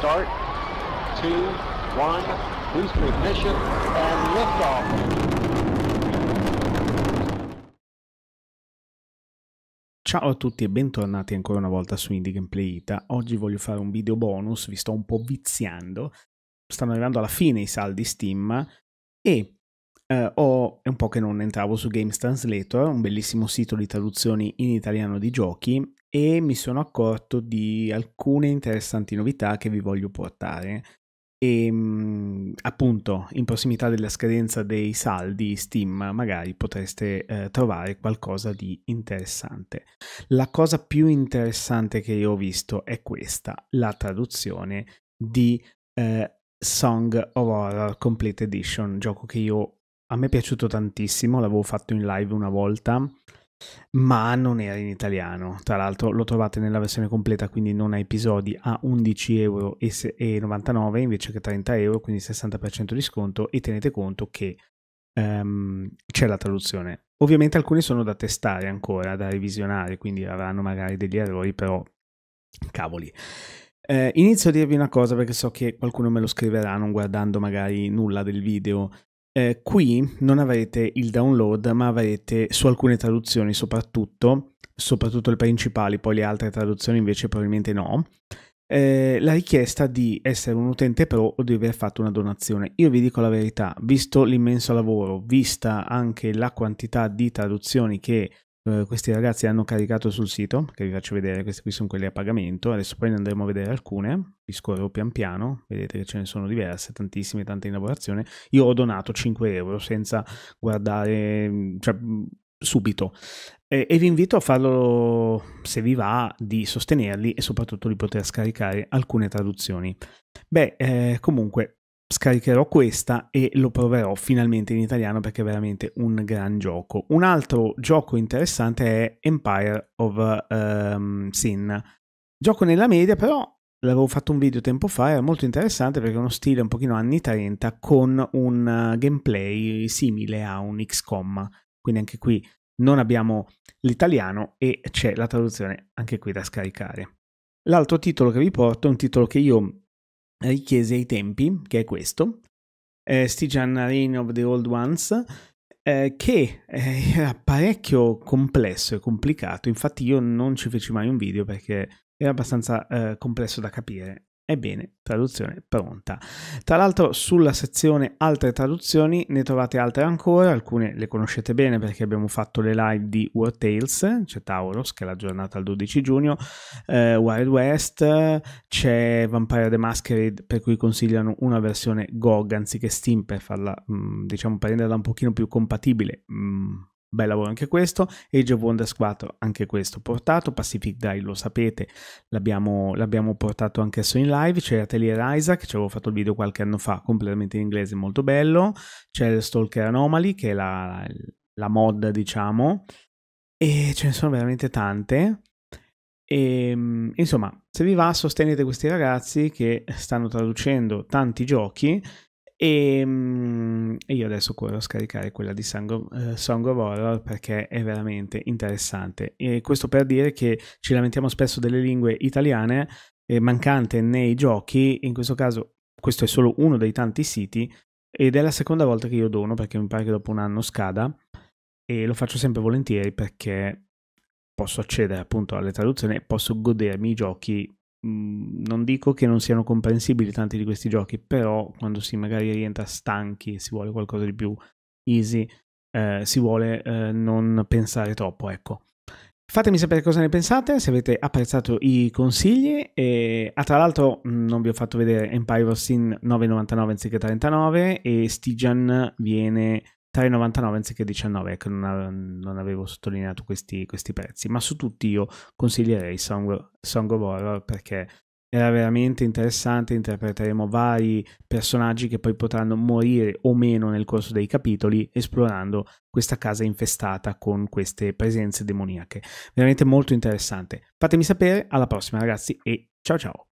start, two, one, boost ignition, and liftoff. Ciao a tutti e bentornati ancora una volta su Indie Gameplay Ita. Oggi voglio fare un video bonus, vi sto un po' viziando. Stanno arrivando alla fine i saldi Steam e eh, ho, è un po' che non entravo su Games Translator, un bellissimo sito di traduzioni in italiano di giochi, e mi sono accorto di alcune interessanti novità che vi voglio portare. E ehm, mh, appunto, in prossimità della scadenza dei saldi Steam, magari potreste eh, trovare qualcosa di interessante. La cosa più interessante che io ho visto è questa: la traduzione di eh, Song of Horror Complete Edition, gioco che io a me è piaciuto tantissimo, l'avevo fatto in live una volta, ma non era in italiano. Tra l'altro lo trovate nella versione completa, quindi non a episodi, a 11,99 euro invece che 30 euro, quindi 60% di sconto e tenete conto che um, c'è la traduzione. Ovviamente alcuni sono da testare ancora, da revisionare, quindi avranno magari degli errori, però cavoli. Eh, inizio a dirvi una cosa perché so che qualcuno me lo scriverà non guardando magari nulla del video. Eh, qui non avrete il download, ma avrete su alcune traduzioni soprattutto, soprattutto le principali, poi le altre traduzioni invece probabilmente no, eh, la richiesta di essere un utente pro o di aver fatto una donazione. Io vi dico la verità, visto l'immenso lavoro, vista anche la quantità di traduzioni che eh, questi ragazzi hanno caricato sul sito, che vi faccio vedere, queste qui sono quelle a pagamento, adesso poi ne andremo a vedere alcune, vi scorro pian piano, vedete che ce ne sono diverse, tantissime, tante in lavorazione, io ho donato 5 euro senza guardare, cioè, subito eh, e vi invito a farlo se vi va di sostenerli e soprattutto di poter scaricare alcune traduzioni beh eh, comunque scaricherò questa e lo proverò finalmente in italiano perché è veramente un gran gioco. Un altro gioco interessante è Empire of um, Sin. Gioco nella media, però l'avevo fatto un video tempo fa, era molto interessante perché è uno stile un pochino anni 30 con un eh, gameplay simile a un XCOM. Quindi anche qui non abbiamo l'italiano e c'è la traduzione anche qui da scaricare. L'altro titolo che vi porto è un titolo che io richiese ai tempi, che è questo, eh, Stygian Reign of the Old Ones, eh, che eh, era parecchio complesso e complicato, infatti io non ci feci mai un video perché era abbastanza eh, complesso da capire. Ebbene, traduzione pronta. Tra l'altro sulla sezione altre traduzioni ne trovate altre ancora, alcune le conoscete bene perché abbiamo fatto le live di War Tales, c'è Tauros che è la giornata al 12 giugno, eh, Wild West, c'è Vampire the Masquerade per cui consigliano una versione GOG anziché Steam per farla, mh, mm, diciamo, per renderla un pochino più compatibile, mh, mm, bel lavoro anche questo, Age of Wonders 4 anche questo portato, Pacific Drive lo sapete, l'abbiamo, l'abbiamo portato anch'esso in live, c'è Atelier Isaac, ci avevo fatto il video qualche anno fa, completamente in inglese, molto bello, c'è Stalker Anomaly che è la, la mod diciamo, e ce ne sono veramente tante. E, ehm, insomma, se vi va, sostenete questi ragazzi che stanno traducendo tanti giochi Ehm, e, um, io adesso corro a scaricare quella di Song of, uh, Song of Horror perché è veramente interessante. E questo per dire che ci lamentiamo spesso delle lingue italiane eh, mancante nei giochi, in questo caso questo è solo uno dei tanti siti ed è la seconda volta che io dono perché mi pare che dopo un anno scada e lo faccio sempre volentieri perché posso accedere appunto alle traduzioni e posso godermi i giochi Mhmm, non dico che non siano comprensibili tanti di questi giochi, però quando si magari rientra stanchi e si vuole qualcosa di più easy, eh, si vuole eh, non pensare troppo, ecco. Fatemi sapere cosa ne pensate, se avete apprezzato i consigli. E, ah, tra l'altro mhmm, non vi ho fatto vedere Empire of Sin 9,99 anziché 39 e Stygian viene 3,99 anziché 19, ecco, non, non avevo sottolineato questi, questi, prezzi, ma su tutti io consiglierei Song, Song of Horror perché era veramente interessante, interpreteremo vari personaggi che poi potranno morire o meno nel corso dei capitoli esplorando questa casa infestata con queste presenze demoniache. Veramente molto interessante. Fatemi sapere, alla prossima ragazzi e ciao ciao!